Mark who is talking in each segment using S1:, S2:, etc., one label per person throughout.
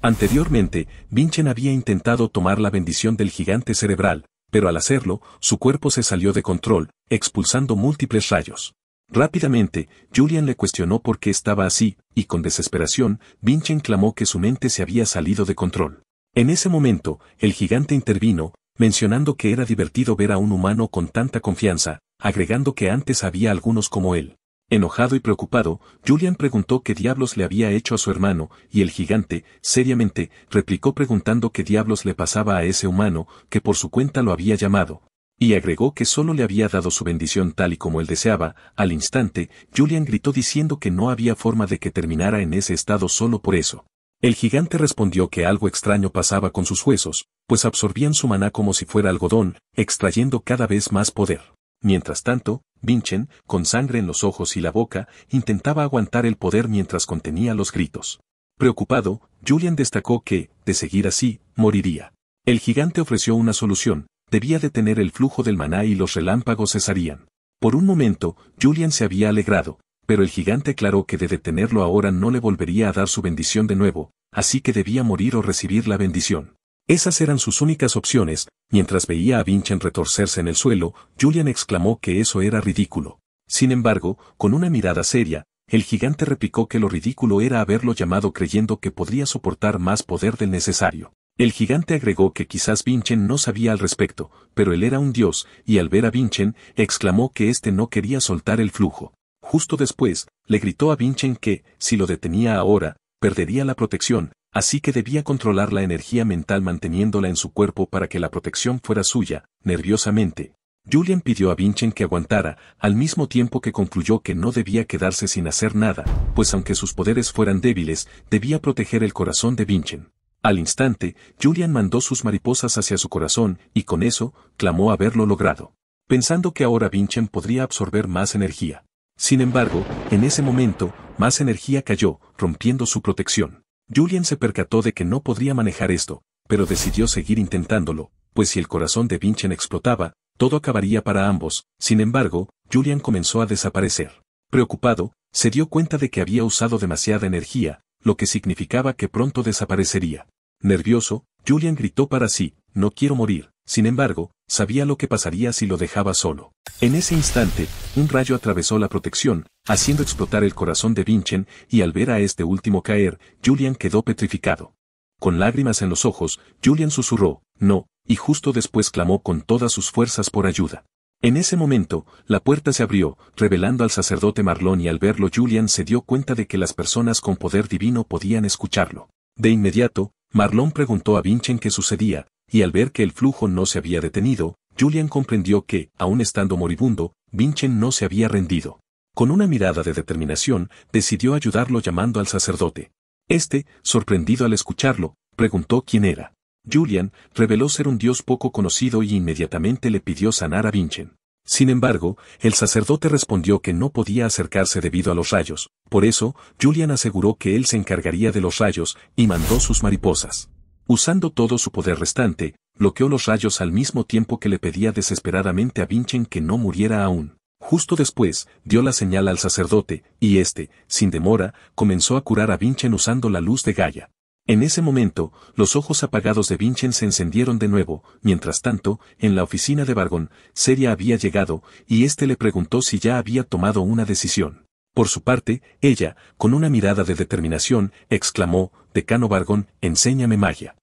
S1: Anteriormente, Vinchen había intentado tomar la bendición del gigante cerebral, pero al hacerlo, su cuerpo se salió de control, expulsando múltiples rayos. Rápidamente, Julian le cuestionó por qué estaba así, y con desesperación, Vinchen clamó que su mente se había salido de control. En ese momento, el gigante intervino, mencionando que era divertido ver a un humano con tanta confianza, agregando que antes había algunos como él. Enojado y preocupado, Julian preguntó qué diablos le había hecho a su hermano, y el gigante, seriamente, replicó preguntando qué diablos le pasaba a ese humano, que por su cuenta lo había llamado, y agregó que solo le había dado su bendición tal y como él deseaba, al instante, Julian gritó diciendo que no había forma de que terminara en ese estado solo por eso. El gigante respondió que algo extraño pasaba con sus huesos, pues absorbían su maná como si fuera algodón, extrayendo cada vez más poder. Mientras tanto, Vinchen, con sangre en los ojos y la boca, intentaba aguantar el poder mientras contenía los gritos. Preocupado, Julian destacó que, de seguir así, moriría. El gigante ofreció una solución, debía detener el flujo del maná y los relámpagos cesarían. Por un momento, Julian se había alegrado, pero el gigante aclaró que de detenerlo ahora no le volvería a dar su bendición de nuevo, así que debía morir o recibir la bendición. Esas eran sus únicas opciones, mientras veía a Vinchen retorcerse en el suelo, Julian exclamó que eso era ridículo. Sin embargo, con una mirada seria, el gigante replicó que lo ridículo era haberlo llamado creyendo que podría soportar más poder del necesario. El gigante agregó que quizás Vinchen no sabía al respecto, pero él era un dios, y al ver a Vinchen, exclamó que éste no quería soltar el flujo. Justo después, le gritó a Vinchen que, si lo detenía ahora, perdería la protección, Así que debía controlar la energía mental manteniéndola en su cuerpo para que la protección fuera suya, nerviosamente. Julian pidió a Vincent que aguantara, al mismo tiempo que concluyó que no debía quedarse sin hacer nada, pues aunque sus poderes fueran débiles, debía proteger el corazón de Vincent. Al instante, Julian mandó sus mariposas hacia su corazón y con eso, clamó haberlo logrado, pensando que ahora Vincent podría absorber más energía. Sin embargo, en ese momento, más energía cayó, rompiendo su protección. Julian se percató de que no podría manejar esto, pero decidió seguir intentándolo, pues si el corazón de Vinchen explotaba, todo acabaría para ambos, sin embargo, Julian comenzó a desaparecer. Preocupado, se dio cuenta de que había usado demasiada energía, lo que significaba que pronto desaparecería. Nervioso, Julian gritó para sí, no quiero morir, sin embargo, sabía lo que pasaría si lo dejaba solo. En ese instante, un rayo atravesó la protección, haciendo explotar el corazón de Vincent, y al ver a este último caer, Julian quedó petrificado. Con lágrimas en los ojos, Julian susurró, no, y justo después clamó con todas sus fuerzas por ayuda. En ese momento, la puerta se abrió, revelando al sacerdote Marlon y al verlo Julian se dio cuenta de que las personas con poder divino podían escucharlo. De inmediato, Marlon preguntó a Vinchen qué sucedía, y al ver que el flujo no se había detenido, Julian comprendió que, aun estando moribundo, Vinchen no se había rendido. Con una mirada de determinación, decidió ayudarlo llamando al sacerdote. Este, sorprendido al escucharlo, preguntó quién era. Julian reveló ser un dios poco conocido y inmediatamente le pidió sanar a Vinchen. Sin embargo, el sacerdote respondió que no podía acercarse debido a los rayos, por eso, Julian aseguró que él se encargaría de los rayos y mandó sus mariposas. Usando todo su poder restante, bloqueó los rayos al mismo tiempo que le pedía desesperadamente a Vinchen que no muriera aún. Justo después, dio la señal al sacerdote, y este, sin demora, comenzó a curar a Vinchen usando la luz de Gaia. En ese momento, los ojos apagados de Vinchen se encendieron de nuevo, mientras tanto, en la oficina de Vargon, Seria había llegado, y éste le preguntó si ya había tomado una decisión. Por su parte, ella, con una mirada de determinación, exclamó, Decano Vargón, enséñame magia.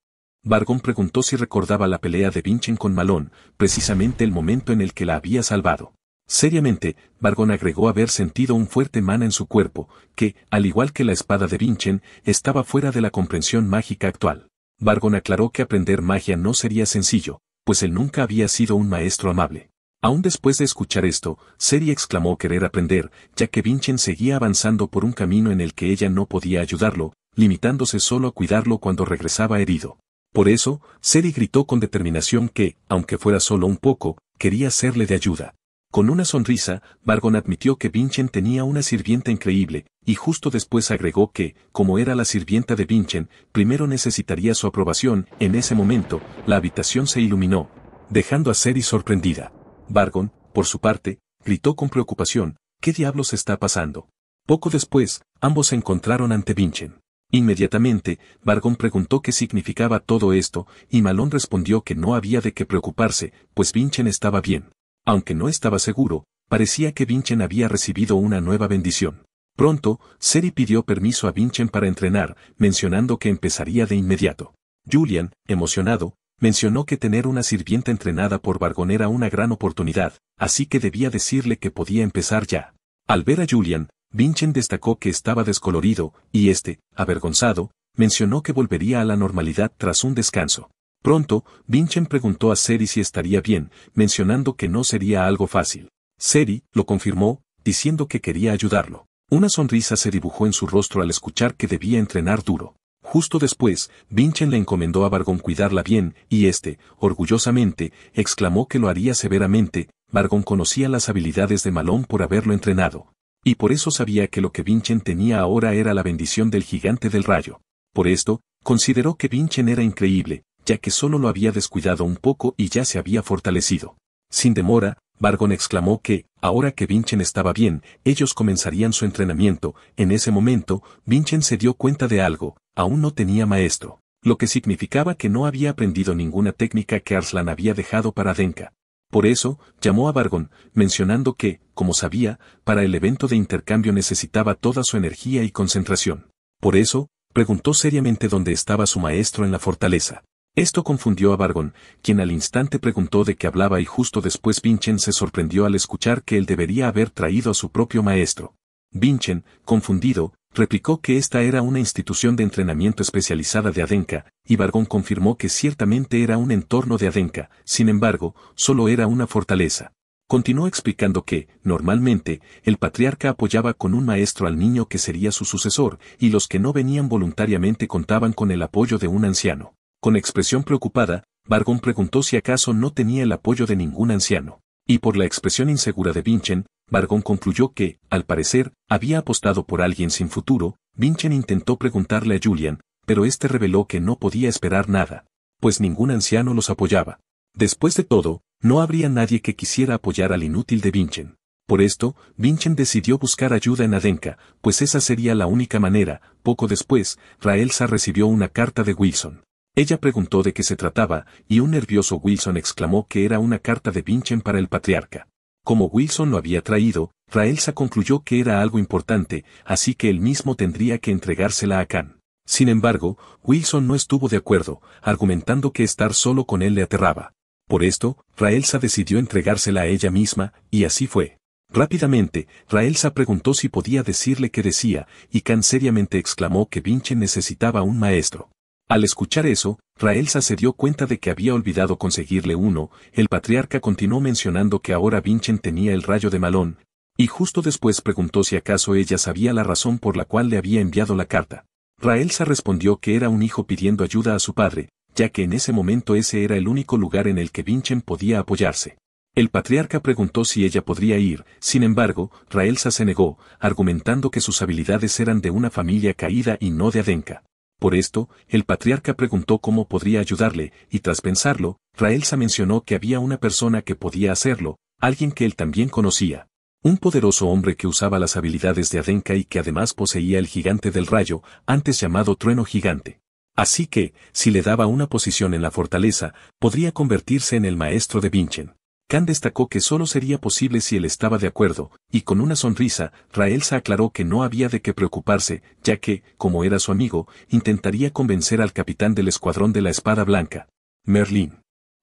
S1: Vargón preguntó si recordaba la pelea de vinchen con Malón, precisamente el momento en el que la había salvado. Seriamente, Bargón agregó haber sentido un fuerte mana en su cuerpo, que, al igual que la espada de Vinchen, estaba fuera de la comprensión mágica actual. Vargon aclaró que aprender magia no sería sencillo, pues él nunca había sido un maestro amable. Aún después de escuchar esto, Seri exclamó querer aprender, ya que Vinchen seguía avanzando por un camino en el que ella no podía ayudarlo, limitándose solo a cuidarlo cuando regresaba herido. Por eso, Seri gritó con determinación que, aunque fuera solo un poco, quería serle de ayuda. Con una sonrisa, Vargon admitió que Vinchen tenía una sirvienta increíble, y justo después agregó que, como era la sirvienta de vinchen primero necesitaría su aprobación. En ese momento, la habitación se iluminó, dejando a Seri sorprendida. Vargon, por su parte, gritó con preocupación, ¿qué diablos está pasando? Poco después, ambos se encontraron ante Vinchen. Inmediatamente, Vargon preguntó qué significaba todo esto, y Malón respondió que no había de qué preocuparse, pues Vinchen estaba bien. Aunque no estaba seguro, parecía que Vinchen había recibido una nueva bendición. Pronto, Seri pidió permiso a Vinchen para entrenar, mencionando que empezaría de inmediato. Julian, emocionado, mencionó que tener una sirvienta entrenada por Vargon era una gran oportunidad, así que debía decirle que podía empezar ya. Al ver a Julian, Vinchen destacó que estaba descolorido, y este, avergonzado, mencionó que volvería a la normalidad tras un descanso. Pronto, Vinchen preguntó a Seri si estaría bien, mencionando que no sería algo fácil. Seri lo confirmó, diciendo que quería ayudarlo. Una sonrisa se dibujó en su rostro al escuchar que debía entrenar duro. Justo después, Vinchen le encomendó a Vargón cuidarla bien, y este, orgullosamente, exclamó que lo haría severamente. Vargón conocía las habilidades de Malón por haberlo entrenado. Y por eso sabía que lo que Vinchen tenía ahora era la bendición del gigante del rayo. Por esto, consideró que Vinchen era increíble, ya que solo lo había descuidado un poco y ya se había fortalecido. Sin demora, Vargon exclamó que, ahora que Vinchen estaba bien, ellos comenzarían su entrenamiento. En ese momento, Vinchen se dio cuenta de algo, aún no tenía maestro, lo que significaba que no había aprendido ninguna técnica que Arslan había dejado para Denka. Por eso, llamó a Vargon, mencionando que, como sabía, para el evento de intercambio necesitaba toda su energía y concentración. Por eso, preguntó seriamente dónde estaba su maestro en la fortaleza. Esto confundió a Vargón, quien al instante preguntó de qué hablaba y justo después Vinchen se sorprendió al escuchar que él debería haber traído a su propio maestro. Vinchen, confundido, replicó que esta era una institución de entrenamiento especializada de Adenca, y Vargón confirmó que ciertamente era un entorno de Adenca, sin embargo, solo era una fortaleza. Continuó explicando que, normalmente, el patriarca apoyaba con un maestro al niño que sería su sucesor, y los que no venían voluntariamente contaban con el apoyo de un anciano. Con expresión preocupada, Bargón preguntó si acaso no tenía el apoyo de ningún anciano. Y por la expresión insegura de Vinchen, Bargón concluyó que, al parecer, había apostado por alguien sin futuro. Vinchen intentó preguntarle a Julian, pero este reveló que no podía esperar nada, pues ningún anciano los apoyaba. Después de todo, no habría nadie que quisiera apoyar al inútil de Vinchen. Por esto, Vinchen decidió buscar ayuda en Adenka, pues esa sería la única manera. Poco después, Raelsa recibió una carta de Wilson. Ella preguntó de qué se trataba, y un nervioso Wilson exclamó que era una carta de Vincent para el patriarca. Como Wilson lo había traído, Raelsa concluyó que era algo importante, así que él mismo tendría que entregársela a Khan. Sin embargo, Wilson no estuvo de acuerdo, argumentando que estar solo con él le aterraba. Por esto, Raelsa decidió entregársela a ella misma, y así fue. Rápidamente, Raelsa preguntó si podía decirle qué decía, y Khan seriamente exclamó que Vincent necesitaba un maestro. Al escuchar eso, Raelsa se dio cuenta de que había olvidado conseguirle uno, el patriarca continuó mencionando que ahora Vinchen tenía el rayo de Malón, y justo después preguntó si acaso ella sabía la razón por la cual le había enviado la carta. Raelsa respondió que era un hijo pidiendo ayuda a su padre, ya que en ese momento ese era el único lugar en el que Vinchen podía apoyarse. El patriarca preguntó si ella podría ir, sin embargo, Raelsa se negó, argumentando que sus habilidades eran de una familia caída y no de Adenka. Por esto, el patriarca preguntó cómo podría ayudarle, y tras pensarlo, Raelsa mencionó que había una persona que podía hacerlo, alguien que él también conocía. Un poderoso hombre que usaba las habilidades de Adenka y que además poseía el gigante del rayo, antes llamado trueno gigante. Así que, si le daba una posición en la fortaleza, podría convertirse en el maestro de Vinchen. Khan destacó que solo sería posible si él estaba de acuerdo, y con una sonrisa, Raelsa aclaró que no había de qué preocuparse, ya que, como era su amigo, intentaría convencer al capitán del escuadrón de la espada blanca, Merlin.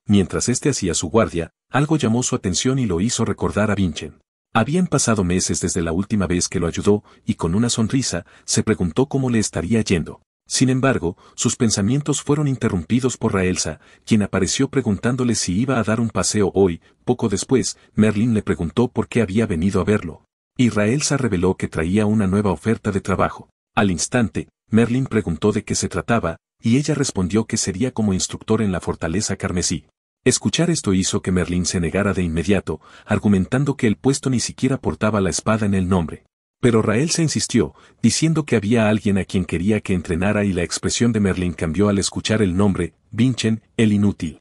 S1: Mientras este hacía su guardia, algo llamó su atención y lo hizo recordar a Vincent. Habían pasado meses desde la última vez que lo ayudó, y con una sonrisa, se preguntó cómo le estaría yendo. Sin embargo, sus pensamientos fueron interrumpidos por Raelsa, quien apareció preguntándole si iba a dar un paseo hoy. Poco después, Merlin le preguntó por qué había venido a verlo. Y Raelsa reveló que traía una nueva oferta de trabajo. Al instante, Merlin preguntó de qué se trataba, y ella respondió que sería como instructor en la fortaleza carmesí. Escuchar esto hizo que Merlin se negara de inmediato, argumentando que el puesto ni siquiera portaba la espada en el nombre. Pero se insistió, diciendo que había alguien a quien quería que entrenara y la expresión de Merlin cambió al escuchar el nombre, Vinchen, el inútil.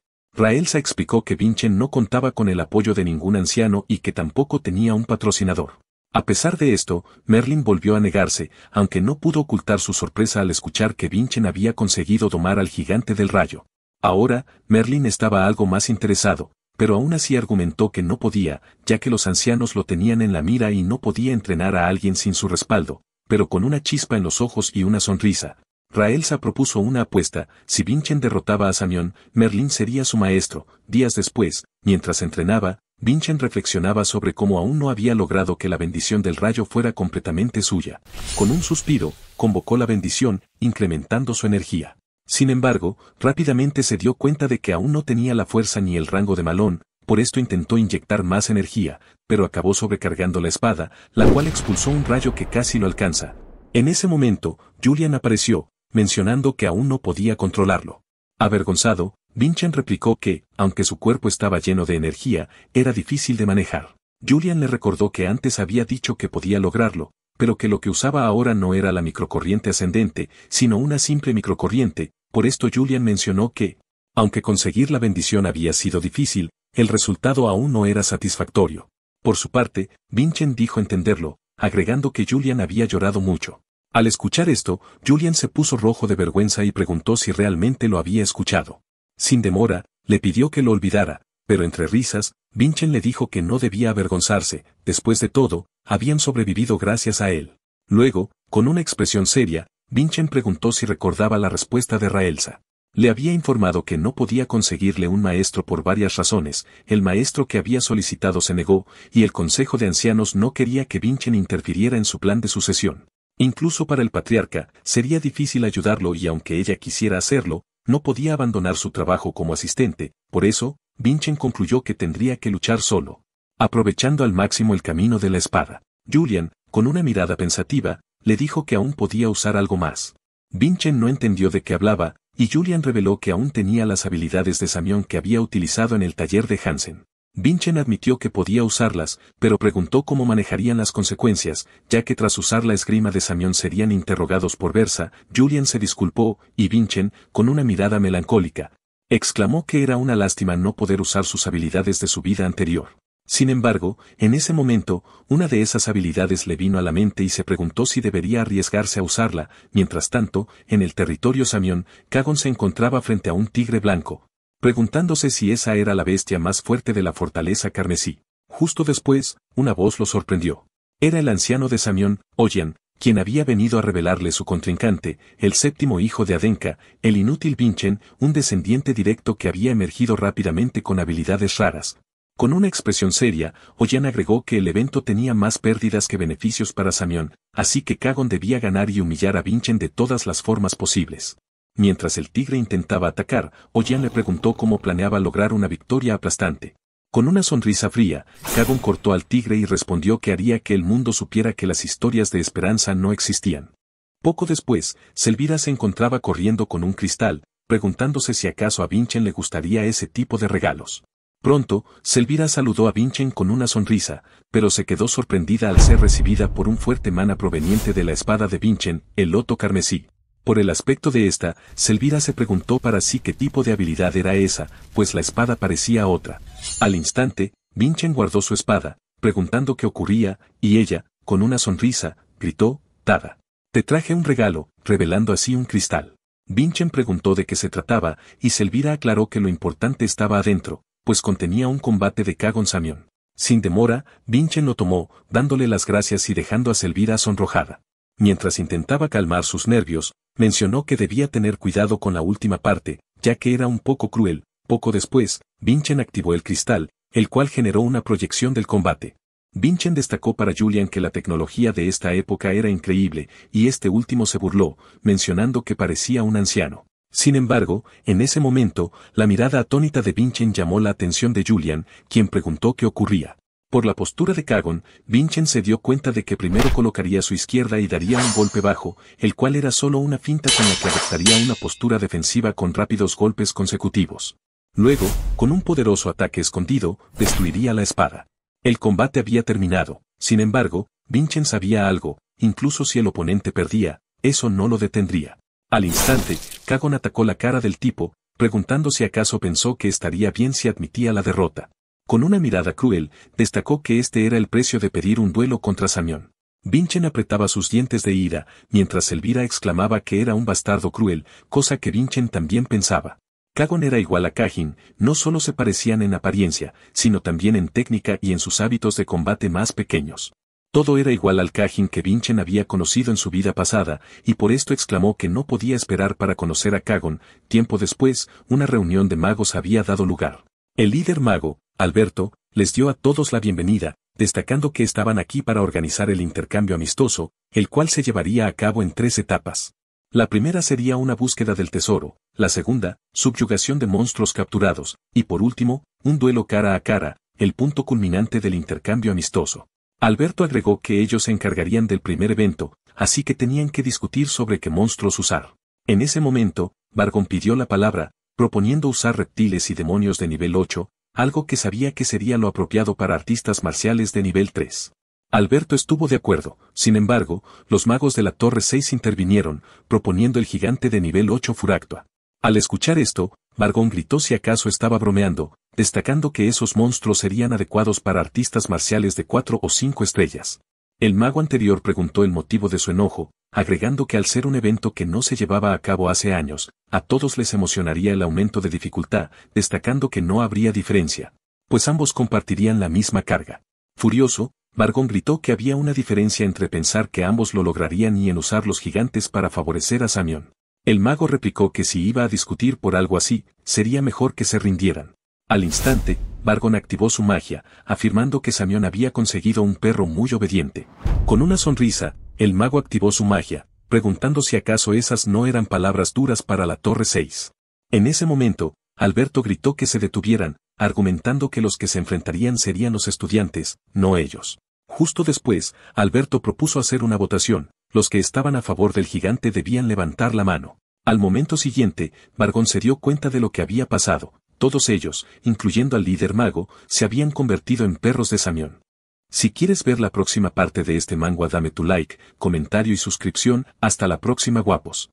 S1: se explicó que Vinchen no contaba con el apoyo de ningún anciano y que tampoco tenía un patrocinador. A pesar de esto, Merlin volvió a negarse, aunque no pudo ocultar su sorpresa al escuchar que Vinchen había conseguido domar al gigante del rayo. Ahora, Merlin estaba algo más interesado, pero aún así argumentó que no podía, ya que los ancianos lo tenían en la mira y no podía entrenar a alguien sin su respaldo, pero con una chispa en los ojos y una sonrisa. Raelsa propuso una apuesta, si Vinchen derrotaba a Samión, Merlín sería su maestro. Días después, mientras entrenaba, Vinchen reflexionaba sobre cómo aún no había logrado que la bendición del rayo fuera completamente suya. Con un suspiro, convocó la bendición, incrementando su energía. Sin embargo, rápidamente se dio cuenta de que aún no tenía la fuerza ni el rango de Malón, por esto intentó inyectar más energía, pero acabó sobrecargando la espada, la cual expulsó un rayo que casi lo alcanza. En ese momento, Julian apareció, mencionando que aún no podía controlarlo. Avergonzado, Vincent replicó que, aunque su cuerpo estaba lleno de energía, era difícil de manejar. Julian le recordó que antes había dicho que podía lograrlo, pero que lo que usaba ahora no era la microcorriente ascendente, sino una simple microcorriente, por esto Julian mencionó que, aunque conseguir la bendición había sido difícil, el resultado aún no era satisfactorio. Por su parte, Vincent dijo entenderlo, agregando que Julian había llorado mucho. Al escuchar esto, Julian se puso rojo de vergüenza y preguntó si realmente lo había escuchado. Sin demora, le pidió que lo olvidara, pero entre risas, Vincent le dijo que no debía avergonzarse, después de todo, habían sobrevivido gracias a él. Luego, con una expresión seria, Vincent preguntó si recordaba la respuesta de Raelsa. Le había informado que no podía conseguirle un maestro por varias razones, el maestro que había solicitado se negó, y el Consejo de Ancianos no quería que Vinchen interfiriera en su plan de sucesión. Incluso para el patriarca, sería difícil ayudarlo y aunque ella quisiera hacerlo, no podía abandonar su trabajo como asistente, por eso, Vinchen concluyó que tendría que luchar solo, aprovechando al máximo el camino de la espada. Julian, con una mirada pensativa, le dijo que aún podía usar algo más. Vinchen no entendió de qué hablaba, y Julian reveló que aún tenía las habilidades de Samión que había utilizado en el taller de Hansen. Vinchen admitió que podía usarlas, pero preguntó cómo manejarían las consecuencias, ya que tras usar la esgrima de Samión serían interrogados por Versa, Julian se disculpó, y Vinchen, con una mirada melancólica, exclamó que era una lástima no poder usar sus habilidades de su vida anterior. Sin embargo, en ese momento, una de esas habilidades le vino a la mente y se preguntó si debería arriesgarse a usarla, mientras tanto, en el territorio samión, Kagon se encontraba frente a un tigre blanco, preguntándose si esa era la bestia más fuerte de la fortaleza carmesí. Justo después, una voz lo sorprendió. Era el anciano de Samión, Oyan, quien había venido a revelarle su contrincante, el séptimo hijo de Adenka, el inútil Vinchen, un descendiente directo que había emergido rápidamente con habilidades raras, con una expresión seria, Oyan agregó que el evento tenía más pérdidas que beneficios para Samión, así que Kagon debía ganar y humillar a Vinchen de todas las formas posibles. Mientras el tigre intentaba atacar, Oyan le preguntó cómo planeaba lograr una victoria aplastante. Con una sonrisa fría, Kagon cortó al tigre y respondió que haría que el mundo supiera que las historias de esperanza no existían. Poco después, Selvira se encontraba corriendo con un cristal, preguntándose si acaso a Vinchen le gustaría ese tipo de regalos. Pronto, Selvira saludó a Vinchen con una sonrisa, pero se quedó sorprendida al ser recibida por un fuerte mana proveniente de la espada de Vinchen, el loto carmesí. Por el aspecto de esta, Selvira se preguntó para sí qué tipo de habilidad era esa, pues la espada parecía otra. Al instante, Vinchen guardó su espada, preguntando qué ocurría, y ella, con una sonrisa, gritó, Tada. Te traje un regalo, revelando así un cristal. Vinchen preguntó de qué se trataba, y Selvira aclaró que lo importante estaba adentro, pues contenía un combate de Kagon Samión. Sin demora, Vinchen lo tomó, dándole las gracias y dejando a Selvira sonrojada. Mientras intentaba calmar sus nervios, mencionó que debía tener cuidado con la última parte, ya que era un poco cruel. Poco después, Vinchen activó el cristal, el cual generó una proyección del combate. Vinchen destacó para Julian que la tecnología de esta época era increíble, y este último se burló, mencionando que parecía un anciano. Sin embargo, en ese momento, la mirada atónita de Vinchen llamó la atención de Julian, quien preguntó qué ocurría. Por la postura de Kagon, Vinchen se dio cuenta de que primero colocaría su izquierda y daría un golpe bajo, el cual era solo una finta con la que adoptaría una postura defensiva con rápidos golpes consecutivos. Luego, con un poderoso ataque escondido, destruiría la espada. El combate había terminado. Sin embargo, Vinchen sabía algo, incluso si el oponente perdía, eso no lo detendría. Al instante, Kagon atacó la cara del tipo, preguntando si acaso pensó que estaría bien si admitía la derrota. Con una mirada cruel, destacó que este era el precio de pedir un duelo contra Samión. Vinchen apretaba sus dientes de ira, mientras Elvira exclamaba que era un bastardo cruel, cosa que Vinchen también pensaba. Kagon era igual a Cajin, no solo se parecían en apariencia, sino también en técnica y en sus hábitos de combate más pequeños. Todo era igual al Cajin que Vinchen había conocido en su vida pasada, y por esto exclamó que no podía esperar para conocer a Kagon. Tiempo después, una reunión de magos había dado lugar. El líder mago, Alberto, les dio a todos la bienvenida, destacando que estaban aquí para organizar el intercambio amistoso, el cual se llevaría a cabo en tres etapas. La primera sería una búsqueda del tesoro, la segunda, subyugación de monstruos capturados, y por último, un duelo cara a cara, el punto culminante del intercambio amistoso. Alberto agregó que ellos se encargarían del primer evento, así que tenían que discutir sobre qué monstruos usar. En ese momento, Vargon pidió la palabra, proponiendo usar reptiles y demonios de nivel 8, algo que sabía que sería lo apropiado para artistas marciales de nivel 3. Alberto estuvo de acuerdo, sin embargo, los magos de la Torre 6 intervinieron, proponiendo el gigante de nivel 8 Furactua. Al escuchar esto, Margon gritó si acaso estaba bromeando, destacando que esos monstruos serían adecuados para artistas marciales de cuatro o cinco estrellas. El mago anterior preguntó el motivo de su enojo, agregando que al ser un evento que no se llevaba a cabo hace años, a todos les emocionaría el aumento de dificultad, destacando que no habría diferencia, pues ambos compartirían la misma carga. Furioso, Vargón gritó que había una diferencia entre pensar que ambos lo lograrían y en usar los gigantes para favorecer a Samión. El mago replicó que si iba a discutir por algo así, sería mejor que se rindieran. Al instante, Vargon activó su magia, afirmando que Samión había conseguido un perro muy obediente. Con una sonrisa, el mago activó su magia, preguntando si acaso esas no eran palabras duras para la Torre 6. En ese momento, Alberto gritó que se detuvieran, argumentando que los que se enfrentarían serían los estudiantes, no ellos. Justo después, Alberto propuso hacer una votación, los que estaban a favor del gigante debían levantar la mano. Al momento siguiente, Vargón se dio cuenta de lo que había pasado. Todos ellos, incluyendo al líder mago, se habían convertido en perros de Samión. Si quieres ver la próxima parte de este manga dame tu like, comentario y suscripción, hasta la próxima guapos.